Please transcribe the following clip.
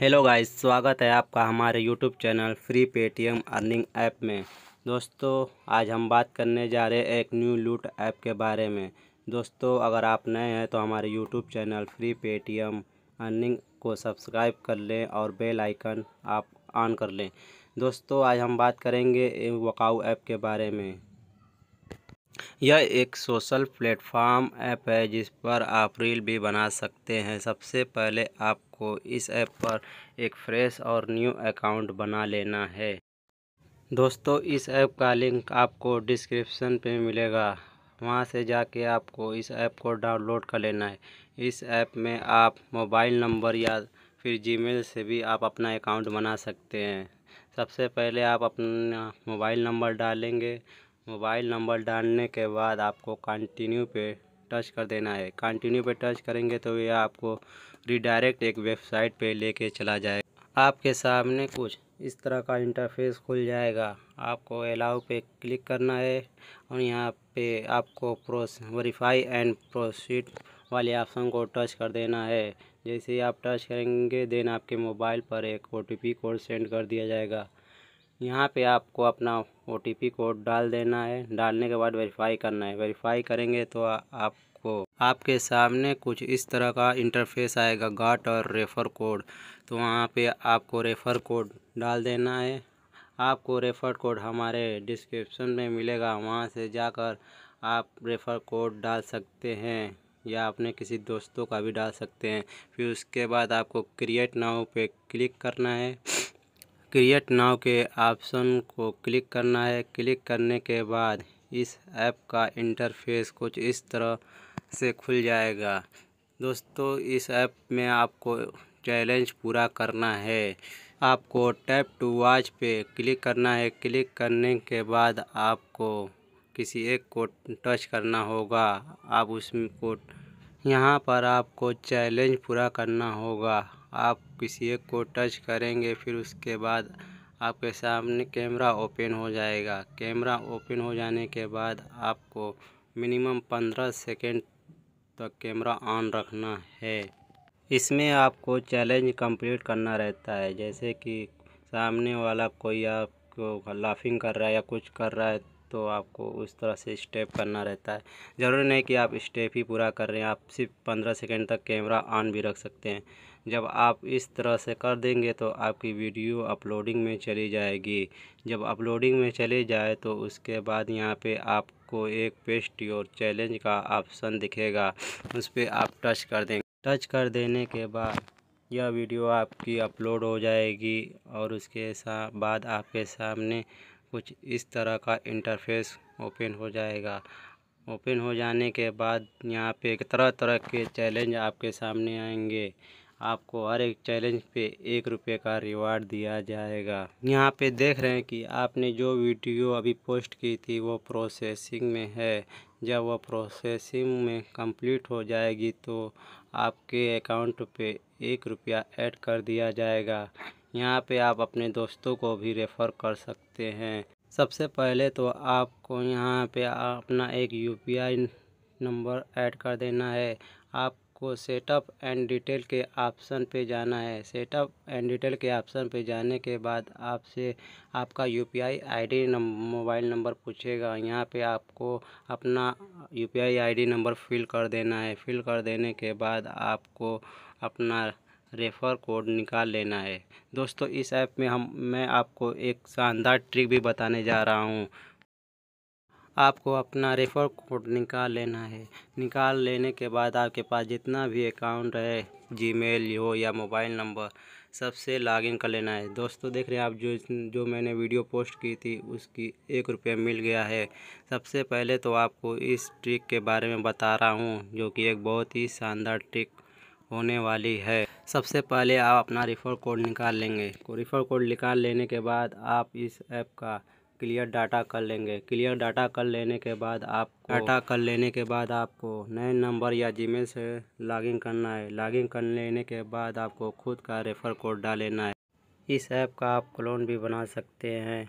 hello guys स्वागत है आपका हमारे YouTube channel free Paytm earning app में दोस्तों आज हम बात करने जा रहे हैं एक न्यू लूट ऐप के बारे में दोस्तों अगर आप नए हैं तो हमारे YouTube channel free Paytm earning को सब्सक्राइब कर लें और बेल आइकन आप ऑन कर लें दोस्तों आज हम बात करेंगे वकाऊ ऐप के बारे में यह एक सोशल प्लेटफॉर्म ऐप है जिस पर आप रील भी बना सकते हैं सबसे पहले आपको इस ऐप पर एक फ्रेश और न्यू अकाउंट बना लेना है दोस्तों इस ऐप का लिंक आपको डिस्क्रिप्शन पे मिलेगा वहाँ से जाके आपको इस ऐप को डाउनलोड कर लेना है इस ऐप में आप मोबाइल नंबर या फिर जीमेल से भी आप अपना अकाउंट बना सकते हैं सबसे पहले आप अपना मोबाइल नंबर डालेंगे मोबाइल नंबर डालने के बाद आपको कंटिन्यू पे टच कर देना है कंटिन्यू पे टच करेंगे तो यह आपको रिडायरेक्ट एक वेबसाइट पे लेके चला जाए आपके सामने कुछ इस तरह का इंटरफेस खुल जाएगा आपको अलाउ पे क्लिक करना है और यहाँ पे आपको प्रोस वेरीफाई एंड प्रोसीड वाले ऑप्शन को टच कर देना है जैसे ही आप टच करेंगे देन आपके मोबाइल पर एक ओ कोड सेंड कर दिया जाएगा यहाँ पे आपको अपना ओ कोड डाल देना है डालने के बाद वेरीफाई करना है वेरीफाई करेंगे तो आ, आपको आपके सामने कुछ इस तरह का इंटरफेस आएगा गाट और रेफ़र कोड तो वहाँ पे आपको रेफ़र कोड डाल देना है आपको रेफ़र कोड हमारे डिस्क्रिप्शन में मिलेगा वहाँ से जाकर आप रेफ़र कोड डाल सकते हैं या अपने किसी दोस्तों का भी डाल सकते हैं फिर उसके बाद आपको क्रिएट नाव पे क्लिक करना है क्रिएट नाव के ऑप्शन को क्लिक करना है क्लिक करने के बाद इस ऐप का इंटरफेस कुछ इस तरह से खुल जाएगा दोस्तों इस ऐप में आपको चैलेंज पूरा करना है आपको टैप टू वाच पे क्लिक करना है क्लिक करने के बाद आपको किसी एक को टच करना होगा आप उसको यहाँ पर आपको चैलेंज पूरा करना होगा आप किसी एक को टच करेंगे फिर उसके बाद आपके सामने कैमरा ओपन हो जाएगा कैमरा ओपन हो जाने के बाद आपको मिनिमम पंद्रह सेकेंड तक कैमरा ऑन रखना है इसमें आपको चैलेंज कंप्लीट करना रहता है जैसे कि सामने वाला कोई आपको लाफिंग कर रहा है या कुछ कर रहा है तो आपको उस तरह से स्टेप करना रहता है ज़रूरी नहीं कि आप स्टेप ही पूरा कर रहे हैं आप सिर्फ पंद्रह सेकेंड तक कैमरा ऑन भी रख सकते हैं जब आप इस तरह से कर देंगे तो आपकी वीडियो अपलोडिंग में चली जाएगी जब अपलोडिंग में चली जाए तो उसके बाद यहाँ पे आपको एक पेस्ट योर चैलेंज का ऑप्शन दिखेगा उस पर आप टच कर देंगे टच कर देने के बाद यह वीडियो आपकी अपलोड हो जाएगी और उसके साथ बाद आपके सामने कुछ इस तरह का इंटरफेस ओपन हो जाएगा ओपन हो जाने के बाद यहाँ पे तरह तरह के चैलेंज आपके सामने आएंगे आपको हर एक चैलेंज पे एक रुपये का रिवार्ड दिया जाएगा यहाँ पे देख रहे हैं कि आपने जो वीडियो अभी पोस्ट की थी वो प्रोसेसिंग में है जब वो प्रोसेसिंग में कंप्लीट हो जाएगी तो आपके अकाउंट पे एक रुपया ऐड कर दिया जाएगा यहाँ पे आप अपने दोस्तों को भी रेफ़र कर सकते हैं सबसे पहले तो आपको यहाँ पे अपना एक यूपीआई नंबर ऐड कर देना है आपको सेटअप एंड डिटेल के ऑप्शन पे जाना है सेटअप एंड डिटेल के ऑप्शन पे जाने के बाद आपसे आपका यूपीआई आईडी मोबाइल नंबर पूछेगा यहाँ पे आपको अपना यूपीआई आईडी नंबर फिल कर देना है फिल कर देने के बाद आपको अपना रेफ़र कोड निकाल लेना है दोस्तों इस ऐप में हम मैं आपको एक शानदार ट्रिक भी बताने जा रहा हूँ आपको अपना रेफ़र कोड निकाल लेना है निकाल लेने के बाद आपके पास जितना भी अकाउंट है जीमेल हो या मोबाइल नंबर सबसे लॉगिन कर लेना है दोस्तों देख रहे हैं आप जो जो मैंने वीडियो पोस्ट की थी उसकी एक रुपया मिल गया है सबसे पहले तो आपको इस ट्रिक के बारे में बता रहा हूँ जो कि एक बहुत ही शानदार ट्रिक होने वाली है सबसे पहले आप अपना रिफ़र कोड निकाल लेंगे रिफ़र तो कोड निकाल लेने के बाद आप इस ऐप का क्लियर डाटा कर लेंगे क्लियर डाटा कर लेने के बाद आप डाटा कर लेने के बाद आपको नए नंबर या जीमेल से लॉगिन करना है लॉगिन कर लेने के बाद आपको खुद का रेफ़र कोड डाल लेना है इस ऐप का आप क्लोन भी बना सकते हैं